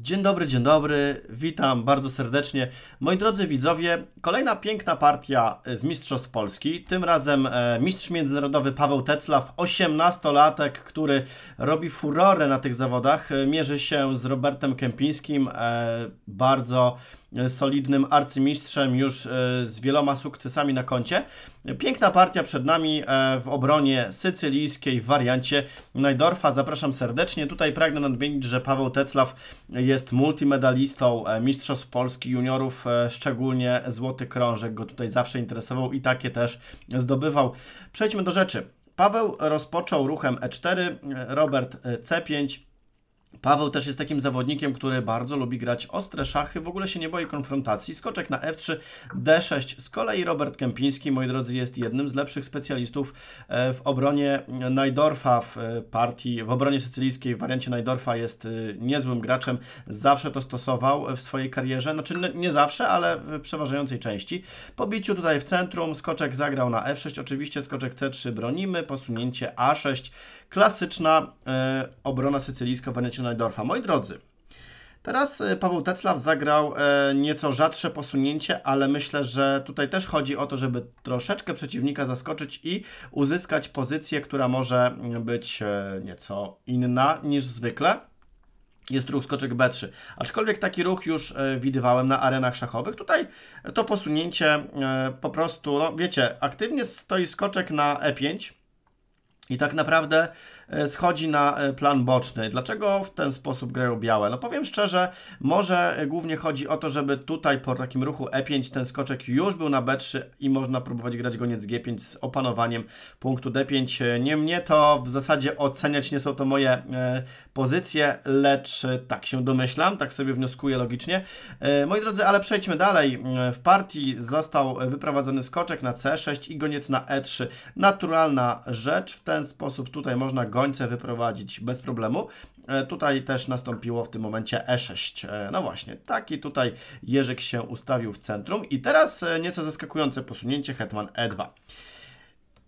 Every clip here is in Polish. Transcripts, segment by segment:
Dzień dobry, dzień dobry, witam bardzo serdecznie. Moi drodzy widzowie, kolejna piękna partia e, z Mistrzostw Polski. Tym razem e, mistrz międzynarodowy Paweł Teclaw, 18-latek, który robi furorę na tych zawodach. E, mierzy się z Robertem Kępińskim, bardzo E, solidnym arcymistrzem już e, z wieloma sukcesami na koncie. Piękna partia przed nami e, w obronie sycylijskiej w wariancie Najdorfa. Zapraszam serdecznie. Tutaj pragnę nadmienić, że Paweł Teclaw jest multimedalistą Mistrzostw Polski Juniorów, szczególnie Złoty Krążek go tutaj zawsze interesował i takie też zdobywał. Przejdźmy do rzeczy. Paweł rozpoczął ruchem E4, Robert C5, Paweł też jest takim zawodnikiem, który bardzo lubi grać ostre szachy, w ogóle się nie boi konfrontacji. Skoczek na F3, D6. Z kolei Robert Kępiński, moi drodzy, jest jednym z lepszych specjalistów e, w obronie Najdorfa w e, partii, w obronie sycylijskiej w wariancie Najdorfa jest e, niezłym graczem. Zawsze to stosował w swojej karierze, znaczy nie zawsze, ale w przeważającej części. Po biciu tutaj w centrum skoczek zagrał na F6, oczywiście skoczek C3 bronimy, posunięcie A6, klasyczna e, obrona sycylijska Waniacie Neudorfa. Moi drodzy, Teraz e, Paweł Teclaw zagrał e, nieco rzadsze posunięcie, ale myślę, że tutaj też chodzi o to, żeby troszeczkę przeciwnika zaskoczyć i uzyskać pozycję, która może być nieco inna niż zwykle. Jest ruch skoczek B3. Aczkolwiek taki ruch już widywałem na arenach szachowych. Tutaj to posunięcie po prostu, no wiecie, aktywnie stoi skoczek na E5 i tak naprawdę E, schodzi na e, plan boczny. Dlaczego w ten sposób grają białe? No powiem szczerze, może e, głównie chodzi o to, żeby tutaj po takim ruchu E5 ten skoczek już był na B3 i można próbować grać goniec G5 z opanowaniem punktu D5. Nie mnie to w zasadzie oceniać nie są to moje pozycje, lecz tak się domyślam, tak sobie wnioskuję logicznie. Moi drodzy, ale przejdźmy dalej. W partii został wyprowadzony skoczek na C6 i goniec na E3. Naturalna rzecz, w ten sposób tutaj można go gońce wyprowadzić bez problemu. E, tutaj też nastąpiło w tym momencie E6. E, no właśnie, taki tutaj Jerzyk się ustawił w centrum i teraz e, nieco zaskakujące posunięcie hetman E2.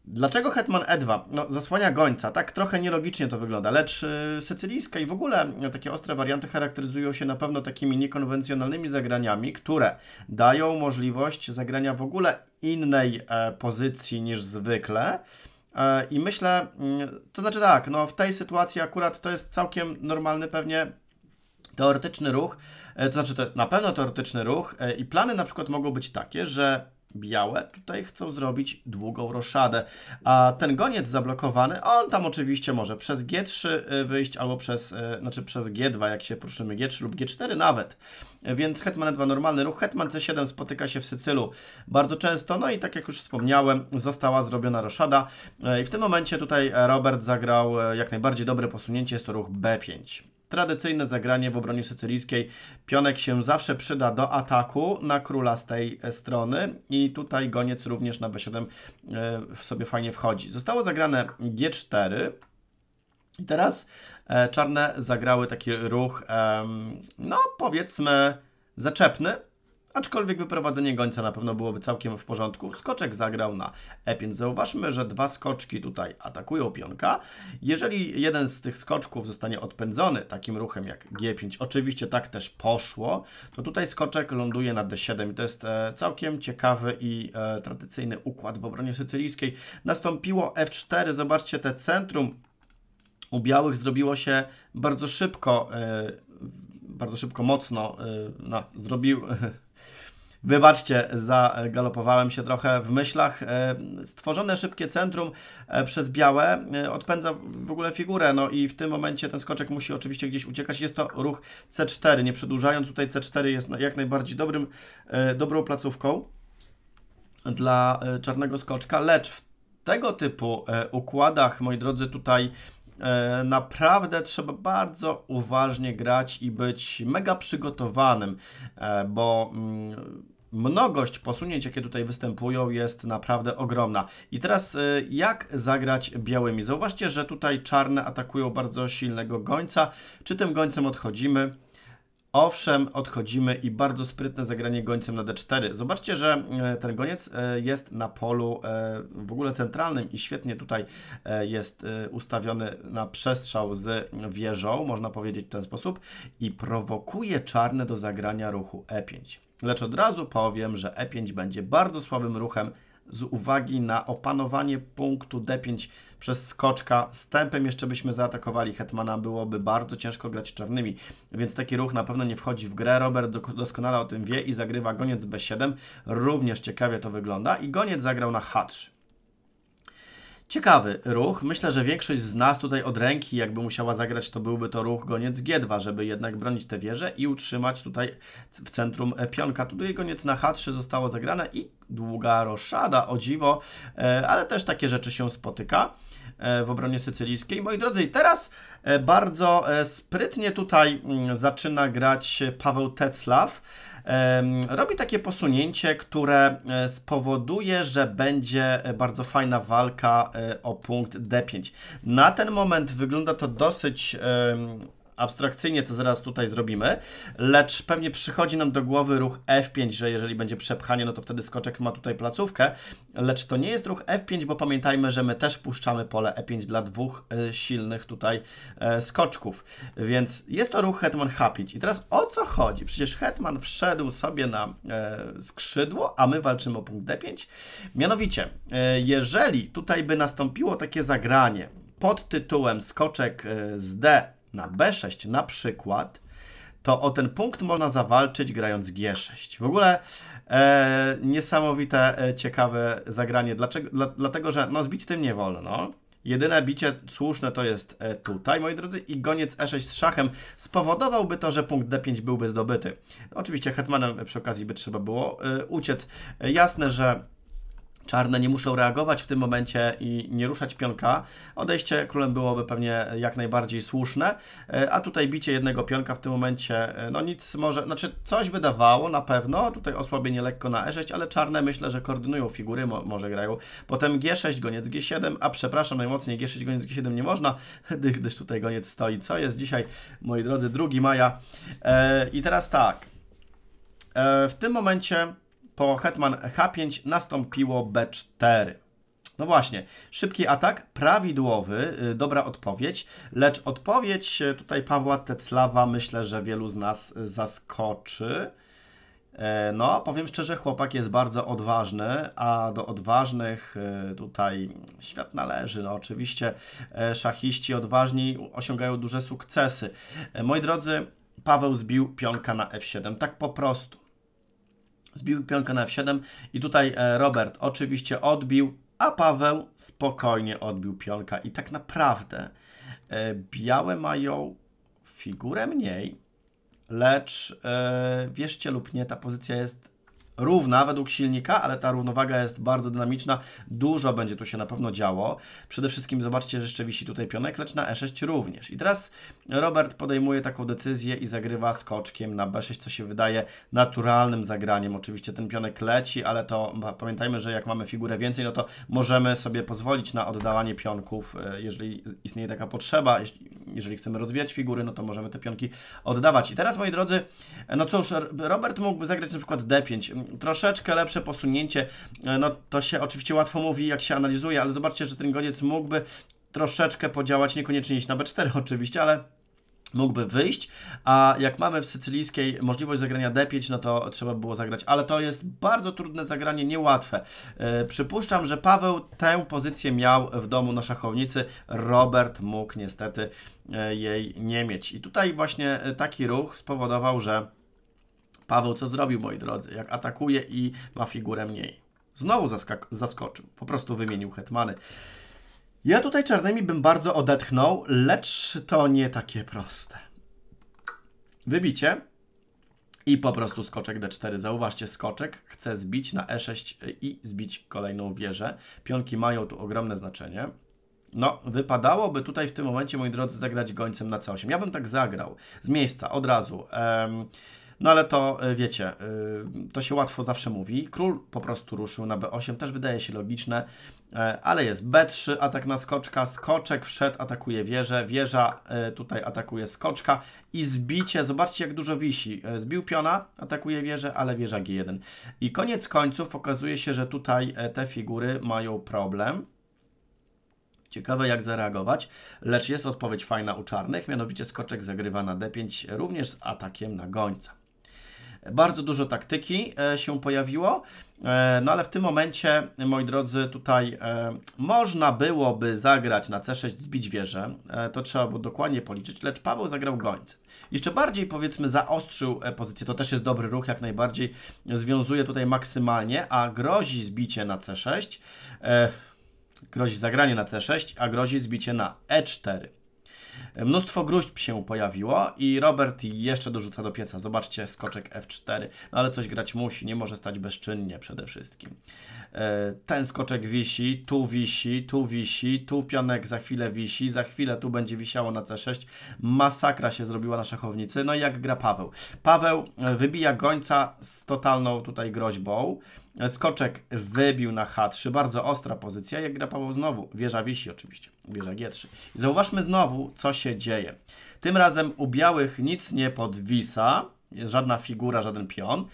Dlaczego Hetman E2? No, zasłania gońca. Tak trochę nielogicznie to wygląda, lecz yy, sycylijska i w ogóle takie ostre warianty charakteryzują się na pewno takimi niekonwencjonalnymi zagraniami, które dają możliwość zagrania w ogóle innej e, pozycji niż zwykle. E, I myślę, mm, to znaczy tak, no w tej sytuacji akurat to jest całkiem normalny pewnie teoretyczny ruch, e, to znaczy to jest na pewno teoretyczny ruch e, i plany na przykład mogą być takie, że białe, tutaj chcą zrobić długą roszadę. A ten goniec zablokowany, on tam oczywiście może przez G3 y, wyjść albo przez, y, znaczy przez G2, jak się poruszymy, G3 lub G4 nawet. Więc hetman E2 normalny ruch, hetman C7 spotyka się w Sycylu bardzo często, no i tak jak już wspomniałem, została zrobiona roszada y, i w tym momencie tutaj Robert zagrał jak najbardziej dobre posunięcie, jest to ruch B5. Tradycyjne zagranie w obronie sycylijskiej. Pionek się zawsze przyda do ataku na króla z tej e, strony i tutaj goniec również na b7 e, w sobie fajnie wchodzi. Zostało zagrane g4. I teraz e, czarne zagrały taki ruch, no powiedzmy, zaczepny, Aczkolwiek wyprowadzenie gońca na pewno byłoby całkiem w porządku. Skoczek zagrał na e5. Zauważmy, że dwa skoczki tutaj atakują pionka. Jeżeli jeden z tych skoczków zostanie odpędzony takim ruchem jak g5, oczywiście tak też poszło, to tutaj skoczek ląduje na d7 i to jest e, całkiem ciekawy i e, tradycyjny układ w obronie sycylijskiej. Nastąpiło f4, zobaczcie te centrum u białych zrobiło się bardzo szybko, e, bardzo szybko, mocno, no, zrobił Wybaczcie, zagalopowałem się trochę w myślach. E, stworzone szybkie centrum e, przez białe e, odpędza w ogóle figurę, no i w tym momencie ten skoczek musi oczywiście gdzieś uciekać. Jest to ruch C4, nie przedłużając, tutaj C4 jest no, jak najbardziej dobrym, dobrą placówką dla czarnego skoczka, lecz w tego typu układach, moi drodzy, tutaj naprawdę trzeba bardzo uważnie grać i być mega przygotowanym, bo mm, mnogość posunięć, jakie tutaj występują, jest naprawdę ogromna. I teraz e, jak zagrać białymi? Zauważcie, że tutaj czarne atakują bardzo silnego gońca. Czy tym gońcem odchodzimy? Owszem, odchodzimy i bardzo sprytne zagranie gońcem na d4. Zobaczcie, że e, ten goniec e, jest na polu w ogóle centralnym i świetnie tutaj jest ustawiony na przestrzał z wieżą, można powiedzieć w ten sposób, i prowokuje czarne do zagrania ruchu e5. Lecz od razu powiem, że E5 będzie bardzo słabym ruchem z uwagi na opanowanie punktu D5 przez skoczka. Stępem jeszcze byśmy zaatakowali Hetmana, byłoby bardzo ciężko grać czarnymi, więc taki ruch na pewno nie wchodzi w grę. Robert doskonale o tym wie i zagrywa goniec B7. Również ciekawie to wygląda i goniec zagrał na H3. Ciekawy ruch. Myślę, że większość z nas tutaj od ręki, jakby musiała zagrać, to byłby to ruch goniec G2, żeby jednak bronić tę wieżę i utrzymać tutaj w centrum e, pionka. Tutaj goniec na H3 zostało zagrane i długa roszada, o dziwo, e, ale też takie rzeczy się spotyka e, w obronie sycylijskiej. Moi drodzy, teraz bardzo sprytnie tutaj mm, zaczyna grać Paweł Teclaw robi takie posunięcie, które e, spowoduje, że będzie e, bardzo fajna walka e, o punkt D5. Na ten moment wygląda to dosyć abstrakcyjnie, co zaraz tutaj zrobimy, lecz pewnie przychodzi nam do głowy ruch F5, że jeżeli będzie przepchanie, no to wtedy skoczek ma tutaj placówkę, lecz to nie jest ruch F5, bo pamiętajmy, że my też puszczamy pole E5 dla dwóch y, silnych tutaj e, skoczków, więc jest to ruch hetman H5. I teraz o co chodzi? Przecież hetman wszedł sobie na e, skrzydło, a my walczymy o punkt D5. Mianowicie, e, jeżeli tutaj by nastąpiło takie zagranie pod tytułem skoczek z D na B6 na przykład, to o ten punkt można zawalczyć grając G6. W ogóle e, niesamowite, e, ciekawe zagranie, Dlaczego? Dla, dlatego że no, zbić tym nie wolno. Jedyne bicie słuszne to jest e, tutaj, moi drodzy, i goniec E6 z szachem spowodowałby to, że punkt D5 byłby zdobyty. Oczywiście hetmanem przy okazji by trzeba było e, uciec. E, jasne, że Czarne nie muszą reagować w tym momencie i nie ruszać pionka. Odejście królem byłoby pewnie jak najbardziej słuszne, e, a tutaj bicie jednego pionka w tym momencie, e, no nic może, znaczy coś by dawało na pewno, tutaj osłabienie lekko na e6, ale czarne myślę, że koordynują figury, mo może grają. Potem g6, goniec g7, a przepraszam najmocniej, g6, goniec g7 nie można, gdyż tutaj goniec stoi. Co jest dzisiaj, moi drodzy, 2 maja. E, I teraz tak, e, w tym momencie po hetman h5 nastąpiło b4. No właśnie, szybki atak, prawidłowy, y, dobra odpowiedź, lecz odpowiedź y, tutaj Pawła Teclawa myślę, że wielu z nas y, zaskoczy. E, no, powiem szczerze, chłopak jest bardzo odważny, a do odważnych tutaj świat należy. No, oczywiście e, szachiści odważni osiągają duże sukcesy. E, moi drodzy, Paweł zbił pionka na F7, tak po prostu. Zbił pionkę na F7 i tutaj e, Robert oczywiście odbił, a Paweł spokojnie odbił pionka. I tak naprawdę e, białe mają figurę mniej, lecz e, wierzcie lub nie, ta pozycja jest równa według silnika, ale ta równowaga jest bardzo dynamiczna. Dużo będzie tu się na pewno działo. Przede wszystkim zobaczcie, że jeszcze wisi tutaj pionek, lecz na E6 również. I teraz Robert podejmuje taką decyzję i zagrywa skoczkiem na B6, co się wydaje naturalnym zagraniem. Oczywiście ten pionek leci, ale to pamiętajmy, że jak mamy figurę więcej, no to możemy sobie pozwolić na oddawanie pionków, e, jeżeli istnieje taka potrzeba. Jeżeli chcemy rozwijać figury, no to możemy te pionki oddawać. I teraz, moi drodzy, e, no cóż, Robert mógłby zagrać na przykład D5 troszeczkę lepsze posunięcie, e, no to się oczywiście łatwo mówi, jak się analizuje, ale zobaczcie, że ten goniec mógłby troszeczkę podziałać, niekoniecznie iść na B4 oczywiście, ale mógłby wyjść, a jak mamy w sycylijskiej możliwość zagrania D5, no to trzeba było zagrać, ale to jest bardzo trudne zagranie, niełatwe. Yy, przypuszczam, że Paweł tę pozycję miał w domu na szachownicy, Robert mógł niestety yy, jej nie mieć. I tutaj właśnie taki ruch spowodował, że Paweł co zrobił, moi drodzy? Jak atakuje i ma figurę mniej. Znowu zaskoczył. Po prostu wymienił hetmany. Ja tutaj czarnymi bym bardzo odetchnął, lecz to nie takie proste. Wybicie. I po prostu skoczek d4. Zauważcie, skoczek chce zbić na e6 i zbić kolejną wieżę. Pionki mają tu ogromne znaczenie. No, wypadałoby tutaj w tym momencie, moi drodzy, zagrać gońcem na c8. Ja bym tak zagrał. Z miejsca, od razu. Um, no ale to e, wiecie, e, to się łatwo zawsze mówi. Król po prostu ruszył na B8, też wydaje się logiczne, e, ale jest B3, atak na skoczka, skoczek wszedł, atakuje wieżę, wieża tutaj atakuje skoczka i zbicie, zobaczcie jak dużo wisi. Zbił piona, atakuje wieżę, ale wieża G1. I koniec końców okazuje się, że tutaj te figury mają problem. Ciekawe jak zareagować, lecz jest odpowiedź fajna u czarnych, mianowicie skoczek zagrywa na d5 również z atakiem na gońca. Bardzo dużo taktyki e, się pojawiło, e, no ale w tym momencie, moi drodzy, tutaj e, można byłoby zagrać na C6, zbić wieżę. To trzeba było dokładnie policzyć, lecz Paweł zagrał gońcem. Jeszcze bardziej, powiedzmy, zaostrzył pozycję. To też jest dobry ruch, jak najbardziej związuje tutaj maksymalnie, a grozi zbicie na C6, grozi zagranie na C6, a grozi zbicie na E4. Mnóstwo gruźb się pojawiło i Robert jeszcze dorzuca do pieca. Zobaczcie, skoczek F4. No ale coś grać musi, nie może stać bezczynnie przede wszystkim. E, ten skoczek wisi, tu wisi, tu wisi, tu pionek za chwilę wisi, za chwilę tu będzie wisiało na C6. Masakra się zrobiła na szachownicy. No i jak gra Paweł? Paweł e, wybija gońca z totalną tutaj groźbą. Skoczek wybił na H3, bardzo ostra pozycja, jak gra Paweł znowu, wieża wisi oczywiście, wieża G3. I zauważmy znowu, co się dzieje. Tym razem u białych nic nie podwisa, żadna figura, żaden pion,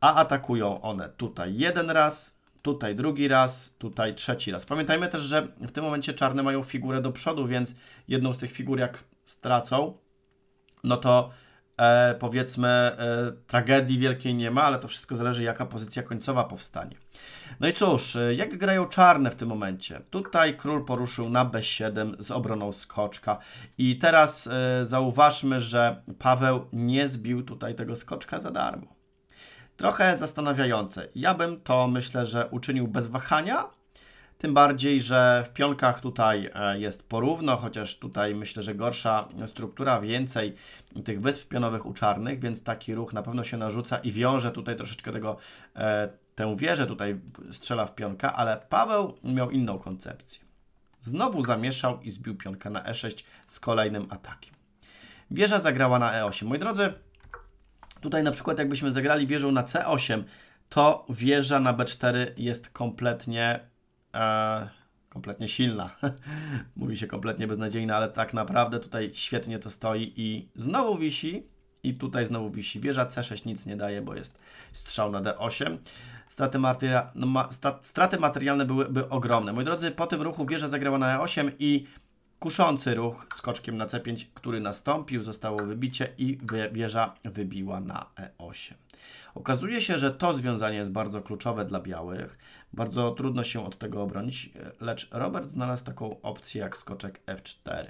a atakują one tutaj jeden raz, tutaj drugi raz, tutaj trzeci raz. Pamiętajmy też, że w tym momencie czarne mają figurę do przodu, więc jedną z tych figur jak stracą, no to E, powiedzmy e, tragedii wielkiej nie ma, ale to wszystko zależy jaka pozycja końcowa powstanie. No i cóż, e, jak grają czarne w tym momencie? Tutaj król poruszył na b7 z obroną skoczka i teraz zauważmy, że Paweł nie zbił tutaj tego skoczka za darmo. Trochę zastanawiające. Ja bym to myślę, że uczynił bez wahania, tym bardziej, że w pionkach tutaj e, jest porówno, chociaż tutaj myślę, że gorsza struktura, więcej tych wysp pionowych uczarnych, więc taki ruch na pewno się narzuca i wiąże tutaj troszeczkę tego, e, tę wieżę tutaj strzela w pionka, ale Paweł miał inną koncepcję. Znowu zamieszał i zbił pionka na e6 z kolejnym atakiem. Wieża zagrała na e8. Moi drodzy, tutaj na przykład jakbyśmy zagrali wieżą na c8, to wieża na b4 jest kompletnie e, kompletnie silna. Mówi się kompletnie beznadziejna, ale tak naprawdę tutaj świetnie to stoi i znowu wisi. I tutaj znowu wisi wieża. C6 nic nie daje, bo jest strzał na D8. Straty, materia no ma straty materialne byłyby ogromne. Moi drodzy, po tym ruchu wieża zagrała na E8 i kuszący ruch skoczkiem na C5, który nastąpił, zostało wybicie i wieża wybiła na E8. Okazuje się, że to związanie jest bardzo kluczowe dla białych. Bardzo trudno się od tego obronić, lecz Robert znalazł taką opcję jak skoczek F4.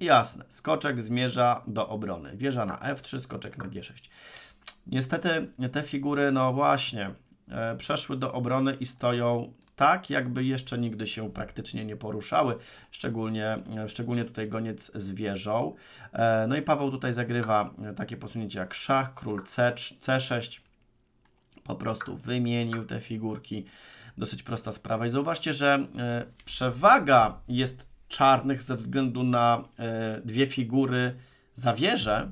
Jasne, skoczek zmierza do obrony. Wieża na F3, skoczek na G6. Niestety te figury, no właśnie, e, przeszły do obrony i stoją tak, jakby jeszcze nigdy się praktycznie nie poruszały, szczególnie, e, szczególnie tutaj goniec z wieżą. E, no i Paweł tutaj zagrywa e, takie posunięcie jak szach, król C, C6, po prostu wymienił te figurki. Dosyć prosta sprawa. I zauważcie, że e, przewaga jest czarnych ze względu na e, dwie figury zawierze,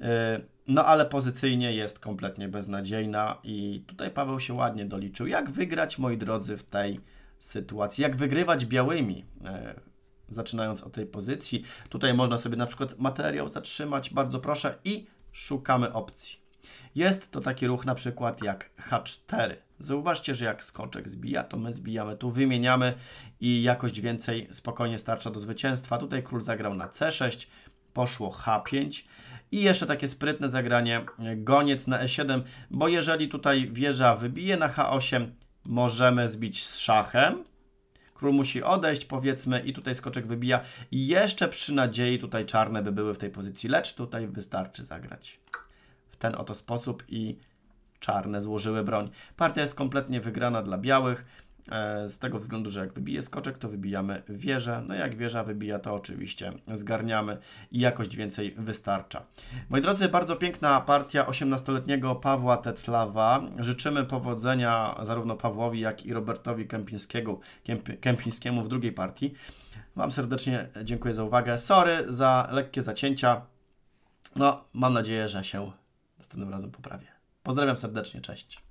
e, no ale pozycyjnie jest kompletnie beznadziejna i tutaj Paweł się ładnie doliczył. Jak wygrać, moi drodzy, w tej sytuacji? Jak wygrywać białymi? Zaczynając od tej pozycji. Tutaj można sobie na przykład materiał zatrzymać, bardzo proszę, i szukamy opcji. Jest to taki ruch na przykład jak H4. Zauważcie, że jak skoczek zbija, to my zbijamy tu, wymieniamy i jakość więcej spokojnie starcza do zwycięstwa. Tutaj król zagrał na C6, poszło H5 i jeszcze takie sprytne zagranie e, goniec na E7, bo jeżeli tutaj wieża wybije na H8, możemy zbić z szachem, Król musi odejść, powiedzmy, i tutaj skoczek wybija. Jeszcze przy nadziei tutaj czarne by były w tej pozycji, lecz tutaj wystarczy zagrać ten oto sposób i czarne złożyły broń. Partia jest kompletnie wygrana dla białych, e, z tego względu, że jak wybije skoczek, to wybijamy wieżę. No jak wieża wybija, to oczywiście zgarniamy i jakość więcej wystarcza. Moi drodzy, bardzo piękna partia 18-letniego Pawła Teclawa. Życzymy powodzenia zarówno Pawłowi, jak i Robertowi Kępińskiego, Kęp, Kępińskiemu w drugiej partii. Wam serdecznie dziękuję za uwagę. Sorry za lekkie zacięcia. No, mam nadzieję, że się Następnym razem poprawię. Pozdrawiam serdecznie, cześć.